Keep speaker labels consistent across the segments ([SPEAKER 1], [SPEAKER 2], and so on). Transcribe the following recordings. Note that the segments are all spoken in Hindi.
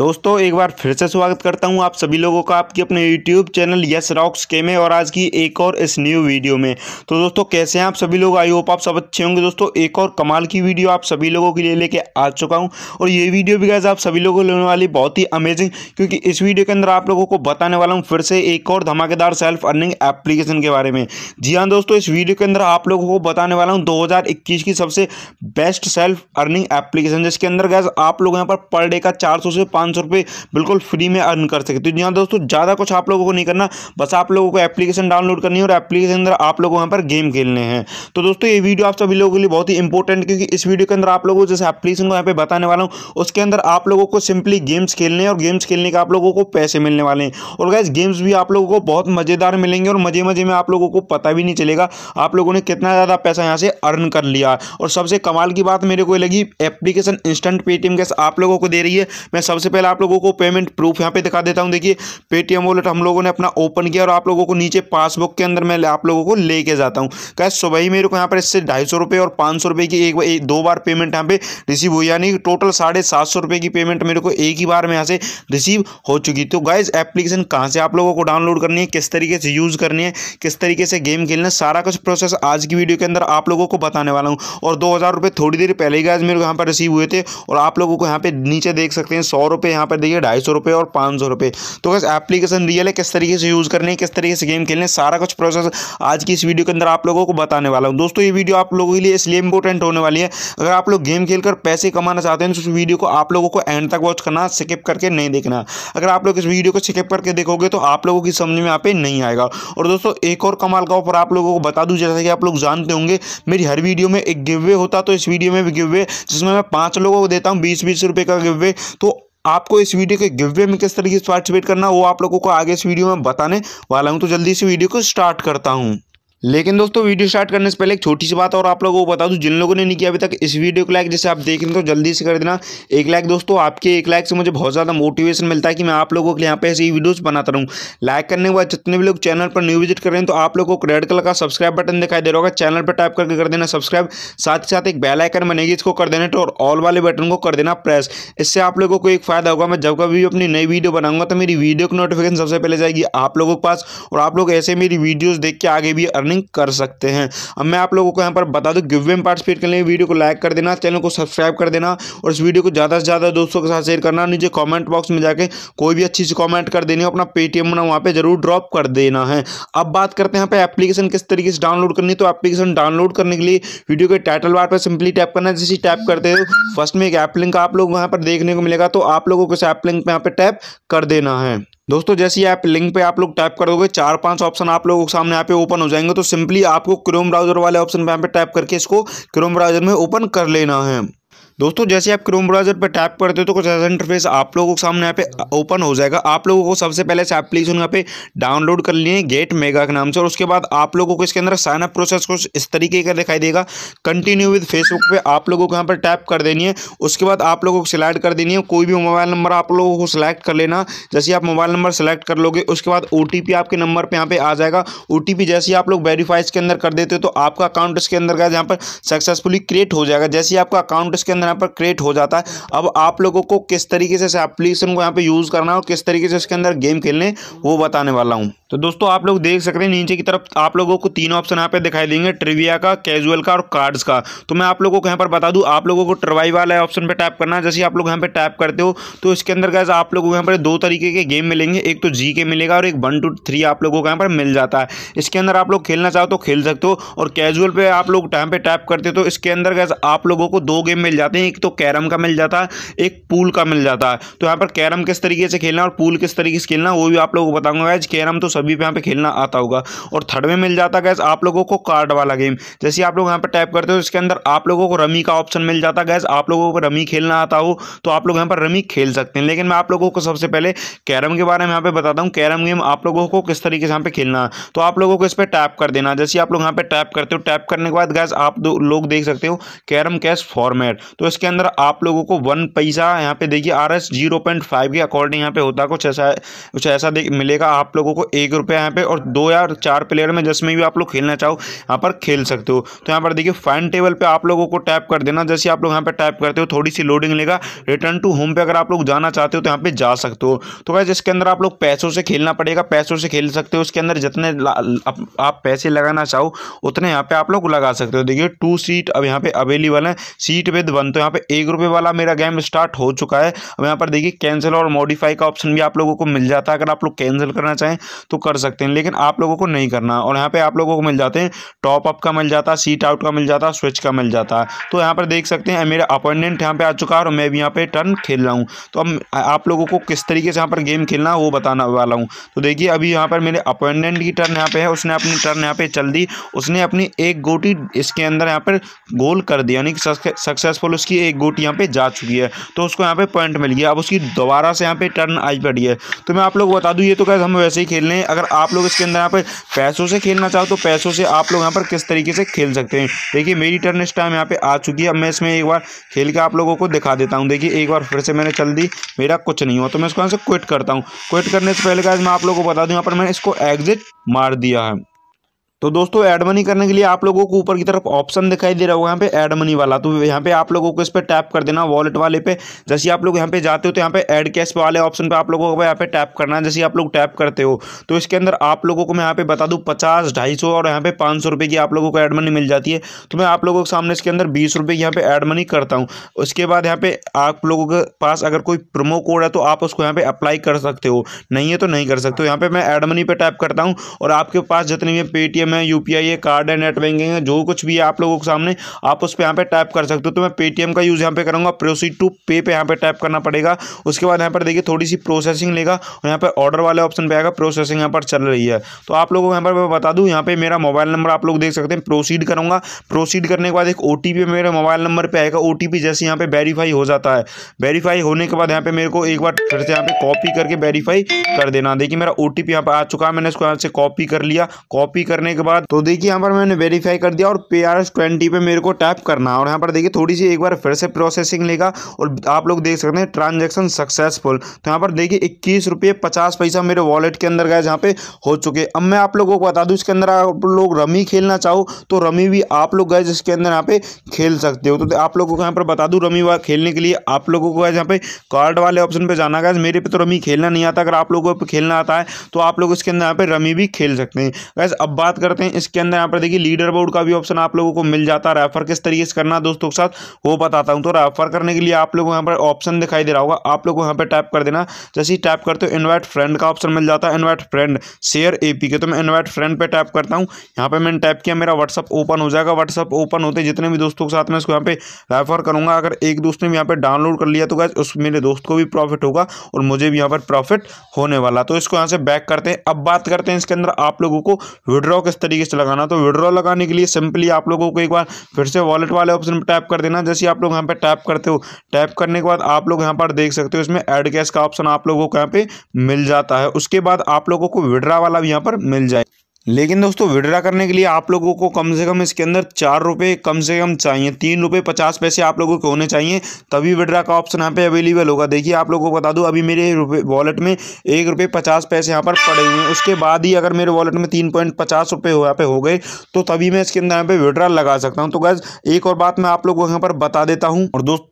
[SPEAKER 1] दोस्तों एक बार फिर से स्वागत करता हूं आप सभी लोगों का आपके अपने YouTube चैनल यस रॉक्स के में और आज की एक और इस न्यू वीडियो में तो दोस्तों कैसे हैं आप सभी लोग आई होप आप सब अच्छे होंगे दोस्तों एक और कमाल की वीडियो आप सभी लोगों के लिए लेके आ चुका हूं और ये वीडियो भी गैस आप सभी लोगों को लेने वाली बहुत ही अमेजिंग क्योंकि इस वीडियो के अंदर आप लोगों को बताने वाला हूँ फिर से एक और धमाकेदार सेल्फ अर्निंग एप्लीकेशन के बारे में जी हाँ दोस्तों इस वीडियो के अंदर आप लोगों को बताने वाला हूँ दो की सबसे बेस्ट सेल्फ अर्निंग एप्लीकेशन जिसके अंदर गैस आप लोग यहाँ पर पर डे का चार से पाँच पाँच सौ रुपये बिल्कुल फ्री में अर्न कर सकते हो जी दोस्तों ज़्यादा कुछ आप लोगों को नहीं करना बस आप लोगों को एप्लीकेशन डाउनलोड करनी है और एप्लीकेशन के अंदर आप लोगों यहाँ पर गेम खेलने हैं तो दोस्तों ये वीडियो आप सभी लोगों के लिए बहुत ही इंपॉर्टेंट क्योंकि इस वीडियो के अंदर आप लोगों जैसे एप्लीकेशन को यहाँ पर बताने वाला हूँ उसके अंदर आप लोगों को सिंपली गेम्स खेलने और गेम्स खेलने के आप लोगों को पैसे मिलने वाले हैं और गैस गेम्स भी आप लोगों को बहुत मज़ेदार मिलेंगे और मज़े मज़े में आप लोगों को पता भी नहीं चलेगा आप लोगों ने कितना ज़्यादा पैसा यहाँ से अर्न कर लिया और सबसे कमाल की बात मेरे को लगी एप्लीकेशन इंस्टेंट पेटीएम गैस आप लोगों को दे रही है मैं सबसे सबसे पहले आप लोगों को पेमेंट प्रूफ यहाँ पे दिखा देता हूँ देखिए पेटीएम वॉलेट हम लोगों ने अपना ओपन किया और आप लोगों को नीचे पासबुक के अंदर मैं आप लोगों को लेके जाता हूँ कैश सुबह ही मेरे को यहाँ पर इससे ढाई सौ रुपये और पाँच सौ रुपये की एक, दो बार पेमेंट यहाँ पे रिसीव हुई यानी टोटल साढ़े सात सौ रुपये की पेमेंट मेरे को एक ही बार में यहाँ से रिसीव हो चुकी तो गाइज एप्लीकेशन कहाँ से आप लोगों को डाउनलोड करनी है किस तरीके से यूज़ करनी है किस तरीके से गेम खेलना सारा कुछ प्रोसेस आज की वीडियो के अंदर आप लोगों को बताने वाला हूँ और दो हज़ार रुपये थोड़ी देर पहले ही गाइज मेरे को यहाँ पर रिसीव हुए थे और आप लोगों को यहाँ पे नीचे देख सकते हैं सौ रुपये यहाँ पर देखिए ढाई सौ रुपये और पाँच सौ रुपये तो बस एप्लीकेशन रियल है किस तरीके से यूज़ करनी है किस तरीके से गेम खेलने सारा कुछ प्रोसेस आज की इस वीडियो के अंदर आप लोगों को बताने वाला हूँ दोस्तों ये वीडियो आप लोगों के लिए इसलिए इंपॉर्टेंट होने वाली है अगर आप लोग गेम खेलकर पैसे कमाना चाहते हैं तो उस वीडियो को आप लोगों को एंड तक वॉच करना स्किप करके नहीं देखना अगर आप लोग इस वीडियो को स्किप करके देखोगे तो आप लोगों की समझ में यहाँ पे नहीं आएगा और दोस्तों एक और कमाल का ऑफर आप लोगों को बता दूँ जैसा कि आप लोग जानते होंगे मेरी हर वीडियो में एक गिवे होता तो इस वीडियो में भी गिवे जिसमें मैं पाँच लोगों को देता हूँ बीस बीस रुपये का गिवे तो आपको इस वीडियो के गिवे में किस तरीके से पार्टिसिपेट करना वो आप लोगों को आगे इस वीडियो में बताने वाला हूँ तो जल्दी इस वीडियो को स्टार्ट करता हूँ लेकिन दोस्तों वीडियो स्टार्ट करने से पहले एक छोटी सी बात और आप लोगों को बता दूं जिन लोगों ने नहीं किया अभी तक इस वीडियो को लाइक जैसे आप देख रहे हो तो जल्दी से कर देना एक लाइक दोस्तों आपके एक लाइक से मुझे बहुत ज़्यादा मोटिवेशन मिलता है कि मैं आप लोगों के लिए यहाँ पे ऐसी ही वीडियोज़ बनाता रहूँ लाइक करने के बाद जितने भी लोग चैनल पर न्यू विजिट कर रहे हैं तो आप लोगों को रेड कलर का सब्सक्राइब बटन दिखाई दे रहा होगा चैनल पर टाइप करके कर देना सब्सक्राइब साथ ही साथ एक बेल आइकन बनेगी इसको कर देना तो और ऑल वाले बटन को कर देना प्रेस इससे आप लोगों को एक फायदा होगा मैं जब कभी अपनी नई वीडियो बनाऊंगा तो मेरी वीडियो की नोटिफिकेशन सबसे पहले जाएगी आप लोगों के पास और आप लोग ऐसे मेरी वीडियोज़ देख के आगे भी अर्न अर्निंग कर सकते हैं अब मैं आप लोगों को यहाँ पर बता दूँ गिव में पार्टिसिपेट करने वीडियो को लाइक कर देना चैनल को सब्सक्राइब कर देना और इस वीडियो को ज़्यादा से ज़्यादा दोस्तों के साथ शेयर करना नीचे कॉमेंट बॉक्स में जाकर कोई भी अच्छी सी कॉमेंट कर देनी हो अपना पेटीएम ना वहाँ पर जरूर ड्रॉप कर देना है अब बात करते हैं यहाँ पर एप्लीकेशन किस तरीके से डाउनलोड करनी तो एप्लीकेशन डाउनलोड करने के लिए वीडियो के टाइटल बार पर सिंपली टैप करना जैसे टैप करते हो फर्स्ट में एक ऐप लिंक आप लोग वहाँ पर देखने को मिलेगा तो आप लोगों को इस ऐप लिंक पर यहाँ पर टैप कर देना है दोस्तों जैसे ही आप लिंक पे आप लोग टाइप करोगे चार पांच ऑप्शन आप लोगों के सामने यहाँ पे ओपन हो जाएंगे तो सिंपली आपको क्रोम ब्राउजर वाले ऑप्शन पे यहाँ पे टाइप करके इसको क्रोम ब्राउजर में ओपन कर लेना है दोस्तों जैसे आप क्रोम ब्राउजर पर टैप करते हो तो कुछ ऐसा इंटरफेस आप लोगों के सामने यहाँ पे ओपन हो जाएगा आप लोगों को सबसे पहले से एप्लीकेशन यहाँ पे डाउनलोड कर लिए गेट मेगा के नाम से और उसके बाद आप लोगों को इसके अंदर साइन अप प्रोसेस कुछ इस तरीके का दिखाई देगा कंटिन्यू विद फेसबुक पर आप लोगों को यहाँ पर टैप कर देनी है उसके बाद आप लोगों को सिलेक्ट कर देनी है कोई भी मोबाइल नंबर आप लोगों को सिलेक्ट कर लेना जैसे आप मोबाइल नंबर सेलेक्ट कर लोगे उसके बाद ओ आपके नंबर पर यहाँ पे आ जाएगा ओ जैसे आप लोग वेरीफाई इसके अंदर कर देते हो तो आपका अकाउंट इसके अंदर का जहाँ पर सक्सेसफुली क्रिएट हो जाएगा जैसे आपका अकाउंट इसके अंदर यहाँ पर क्रिएट हो जाता है अब आप लोगों को किस तरीके से इस एप्लीकेशन को यहाँ पे यूज़ करना है और किस तरीके से इसके अंदर गेम खेलने वो बताने वाला हूँ तो दोस्तों आप लोग देख सकते हैं नीचे की तरफ आप लोगों को तीन ऑप्शन यहाँ पे दिखाई देंगे ट्रिविया का कैजुअल का और कार्ड्स का तो मैं आप लोगों को यहाँ पर बता दूँ आप लोगों को ट्रवाई वाला ऑप्शन पे टैप करना है जैसे आप लोग यहाँ पे टैप करते हो तो इसके अंदर गैस आप लोगों को यहाँ पर दो तरीके के गेम मिलेंगे एक तो जी मिलेगा और एक वन टू थ्री आप लोगों को यहाँ पर मिल जाता है इसके अंदर आप लोग खेलना चाहो तो खेल सकते हो और कैजुअल पर आप लोग टाइम पर टैप करते हो तो इसके अंदर गैस आप लोगों को दो गेम मिल जाते हैं हैं एक तो कैरम का मिल जाता है एक पूल का मिल जाता है तो यहाँ पर कैरम किस तरीके से खेलना और पूल किस तरीके से खेलना वो भी आप लोगों को बताऊंगा गैस कैरम तो सभी पे यहाँ पे खेलना आता होगा और थर्ड में मिल जाता गैस आप लोगों को कार्ड वाला गेम जैसे आप लोग यहाँ पर टाइप करते हो इसके अंदर आप लोगों को रमी का ऑप्शन मिल जाता गैस आप लोगों को रमी खेलना आता हो तो आप लोग यहाँ पर रमी खेल सकते हैं लेकिन मैं आप लोगों को सबसे पहले कैरम के बारे में यहाँ पे बताता हूँ कैरम गेम आप लोगों को किस तरीके से यहाँ पे खेलना तो आप लोगों को इस पर टैप कर देना जैसे आप लोग यहाँ पे टैप करते हो टैप करने के बाद गैस आप लोग देख सकते हो कैरम कैश फॉर्मेट तो इसके अंदर आप लोगों को वन पैसा यहाँ पे देखिए R S zero point five के अकॉर्डिंग यहाँ पे होता कुछ ऐसा कुछ ऐसा मिलेगा आप लोगों को एक रुपया यहाँ पे और दो या चार प्लेयर में जिसमें भी आप लोग खेलना चाहो यहाँ पर खेल सकते हो तो यहाँ पर देखिए फाइन टेबल पर आप लोगों को टैप कर देना जैसे आप लोग यहाँ पर टैप करते हो थोड़ी सी लोडिंग लेगा रिटर्न टू होम पे अगर आप लोग जाना चाहते हो तो यहाँ पर जा सकते हो तो क्या जिसके अंदर आप लोग पैसों से खेलना पड़ेगा पैसों से खेल सकते हो उसके अंदर जितने आप, पैसे लगाना चाहो उतने यहाँ पर आप लोग लगा सकते हो देखिए टू सीट अब यहाँ पर अवेलेबल है सीट विद वन तो यहाँ पे एक रुपये वाला मेरा गेम स्टार्ट हो चुका है अब यहाँ पर देखिए कैंसिल और मॉडिफाई का ऑप्शन भी आप लोगों को मिल जाता है अगर आप लोग कैंसिल करना चाहें तो कर सकते हैं लेकिन आप लोगों को नहीं करना और यहाँ पर आप लोगों को मिल जाते हैं टॉप अप का मिल जाता है सीट आउट का मिल जाता है स्विच का मिल जाता है तो यहाँ पर देख सकते हैं मेरा अपॉइंटमेंट यहाँ पर आ चुका है और मैं भी यहाँ पर टर्न खेल रहा हूँ तो अब आप लोगों को किस तरीके से यहाँ पर गेम खेलना वो बताना वाला हूँ तो देखिए अभी यहाँ पर मेरे अपॉइंटमेंट की टर्न यहाँ पर है उसने अपनी टर्न यहाँ पर चल दी उसने अपनी एक गोटी इसके अंदर यहाँ पर गोल कर दिया यानी कि सक्सेसफुल उसकी एक गोट यहाँ पे जा चुकी है तो उसको यहाँ पे पॉइंट मिल गया अब उसकी दोबारा से यहाँ पे टर्न आई पड़ी है तो मैं आप लोग बता दूँ ये तो कैसे हम वैसे ही खेल रहे हैं अगर आप लोग इसके अंदर यहाँ पर पैसों से खेलना चाहो तो पैसों से आप लोग यहाँ पर किस तरीके से खेल सकते हैं देखिए मेरी टर्न इस टाइम यहाँ पर आ चुकी है अब मैं इसमें एक बार खेल के आप लोगों को दिखा देता हूँ देखिए एक बार फिर से मैंने चल दी मेरा कुछ नहीं हुआ तो मैं इसको यहाँ से क्विट करता हूँ क्विट करने से पहले का मैं आप लोगों को बता दूँ यहाँ पर मैंने इसको एग्जिट मार दिया है तो दोस्तों ऐड मनी करने के लिए आप लोगों को ऊपर की तरफ ऑप्शन दिखाई दे रहा होगा यहाँ पे ऐड मनी वाला तो यहाँ पे आप लोगों को इस पर टैप कर देना वॉलेट वाले पे जैसे आप लोग यहाँ पे जाते हो तो यहाँ पे ऐड कैश वाले ऑप्शन पे आप लोगों को यहाँ पे टैप करना है जैसे आप लोग टैप करते हो तो इसके अंदर आप लोगों को मैं यहाँ पे बता दूँ पचास ढाई और यहाँ पे पाँच की आप लोगों को एड मनी मिल जाती है तो मैं आप लोगों के सामने इसके अंदर बीस रुपये की यहाँ पे एड मनी करता हूँ उसके बाद यहाँ पे आप लोगों के पास अगर कोई प्रोमो कोड है तो आप उसको यहाँ पे अप्लाई कर सकते हो नहीं है तो नहीं कर सकते हो यहाँ पे मैं एड मनी पे टैप करता हूँ और आपके पास जितने भी पेटीएम पेटीएम है यू है कार्ड है नेट बैंकिंग है जो कुछ भी है आप लोगों के सामने आप उस पर यहाँ पर टाइप कर सकते हो तो मैं पेटीएम का यूज़ यहाँ पर करूँगा प्रोसीड टू पे पे यहाँ पर टाइप करना पड़ेगा उसके बाद यहाँ पर देखिए थोड़ी सी प्रोसेसिंग लेगा और यहाँ पर ऑर्डर वाले ऑप्शन पर आएगा प्रोसेसिंग यहाँ पर चल रही है तो आप लोगों को यहाँ पर मैं बता दूँ यहाँ पर मेरा मोबाइल नंबर आप लोग देख सकते हैं प्रोसीड करूँगा प्रोसीड करने के बाद एक ओ मेरे मोबाइल नंबर पर आएगा ओ जैसे यहाँ पर वेरीफाई हो जाता है वेरीफाई होने के बाद यहाँ पर मेरे को एक बार फिर से यहाँ पर कॉपी करके वेरीफाई कर देना देखिए मेरा ओ टी यहाँ पर आ चुका है मैंने इसको यहाँ से कॉपी कर लिया कॉपी करने के के बाद तो देखिए यहाँ पर मैंने वेरीफाई कर दिया और पी आर पे मेरे को टैप करना और यहाँ पर देखिए थोड़ी सी एक बार फिर से प्रोसेसिंग लेगा और आप लोग देख सकते हैं ट्रांजेक्शन सक्सेसफुल तो यहाँ पर देखिए इक्कीस रुपये पचास पैसा मेरे वॉलेट के अंदर गए जहाँ पे हो चुके अब मैं आप लोगों को बता दूँ इसके अंदर आप लोग रमी खेलना चाहो तो रमी भी आप लोग गए जिसके अंदर यहाँ पे खेल सकते हो तो, तो आप लोगों को यहाँ पर बता दूँ रमी खेलने के लिए आप लोगों को यहाँ पे कार्ड वाले ऑप्शन पर जाना गया मेरे पे तो रमी खेलना नहीं आता अगर आप लोगों को खेलना आता है तो आप लोग इसके अंदर यहाँ पे रमी भी खेल सकते हैं गैस अब बात कर करते हैं इसके अंदर यहाँ पर देखिए लीडर बोर्ड का भी ऑप्शन आप लोगों को मिल जाता है रेफर किस तरीके से करना दोस्तों के साथ वो बताता हूँ तो रेफर करने के लिए आप लोगों को यहाँ पर ऑप्शन दिखाई दे रहा होगा आप लोग यहाँ पर टैप कर देना जैसे ही टैप करते हो इन्वाइट फ्रेंड का ऑप्शन मिल जाता है इन्वाइट फ्रेंड शेयर ए के तो मैं इन्वाइट फ्रेंड पर टैप करता हूँ यहाँ पर मैंने टैप किया मेरा व्हाट्सअप ओपन हो जाएगा व्हाट्सअप ओपन होते जितने भी दोस्तों के साथ मैं इसको यहाँ पर रेफर करूँगा अगर एक दोस्त ने यहाँ पर डाउनलोड कर लिया तो क्या उस मेरे दोस्त को भी प्रॉफिट होगा और मुझे भी यहाँ पर प्रॉफिट होने वाला तो इसको यहाँ से बैक करते हैं अब बात करते हैं इसके अंदर आप लोगों को विड्रॉ किस तरीके से लगाना तो विड्रॉ लगाने के लिए सिंपली आप लोगों को एक बार फिर से वॉलेट वाले ऑप्शन पर टैप कर देना जैसे आप लोग यहाँ पर टैप करते हो टैप करने के बाद आप लोग यहाँ पर देख सकते हो इसमें एड कैश का ऑप्शन आप लोगों को यहाँ पे मिल जाता है उसके बाद आप लोगों को विड्रा वाला भी यहाँ पर मिल जाए लेकिन दोस्तों विड्रा करने के लिए आप लोगों को कम से कम इसके अंदर चार रुपये कम से कम चाहिए तीन रुपये पचास पैसे आप लोगों के होने चाहिए तभी विड्रा का ऑप्शन यहाँ पे अवेलेबल होगा देखिए आप लोगों को बता दूँ अभी मेरे वॉलेट में एक रुपये पचास पैसे यहाँ पर पड़े हुए हैं उसके बाद ही अगर मेरे वॉलेट में तीन पॉइंट पचास रुपये यहाँ पे हो गए तो तभी मैं इसके अंदर यहाँ पे विड्रा लगा सकता हूँ तो गैस एक और बात मैं आप लोगों को यहाँ पर बता देता हूँ और दोस्तों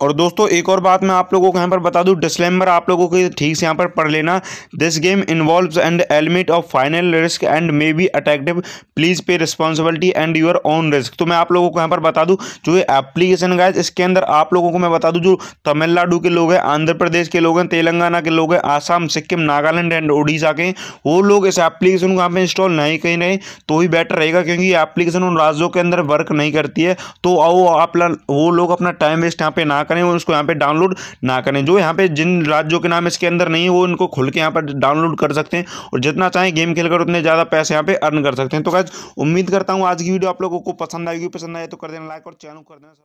[SPEAKER 1] और दोस्तों एक और बात मैं आप लोगों को यहाँ पर बता दूँ डिस्लेम्बर आप लोगों को ठीक से यहाँ पर पढ़ लेना this game involve and element of final risk and may be attractive please pay responsibility and your own risk तो मैं आप लोगों को यहाँ पर बता दूँ जो ये एप्लीकेशन गाइज इसके अंदर आप लोगों को मैं बता दूँ जो तमिलनाडु के लोग हैं आंध्र प्रदेश के लोग हैं तेलंगाना के लोग हैं आसाम सिक्किम नागालैंड एंड उड़ीसा के वो लोग इस एप्लीकेशन को यहाँ पर इंस्टॉल नहीं कहीं नहीं तो ही बेटर रहेगा क्योंकि ये एप्लीकेशन उन राज्यों के अंदर वर्क नहीं करती है तो वो आप वो लोग अपना टाइम वेस्ट यहाँ पर ना करें और उसको यहाँ पे डाउनलोड ना करें जो यहाँ पे जिन राज्यों के नाम इसके अंदर नहीं है वो इनको खुल के यहाँ पर डाउनलोड कर सकते हैं और जितना चाहें गेम खेलकर उतने ज़्यादा पैसे यहाँ पे अर्न कर सकते हैं तो क्या उम्मीद करता हूँ आज की वीडियो आप लोगों को पसंद आएगी पसंद आए तो कर देना लाइक और चैनल कर देना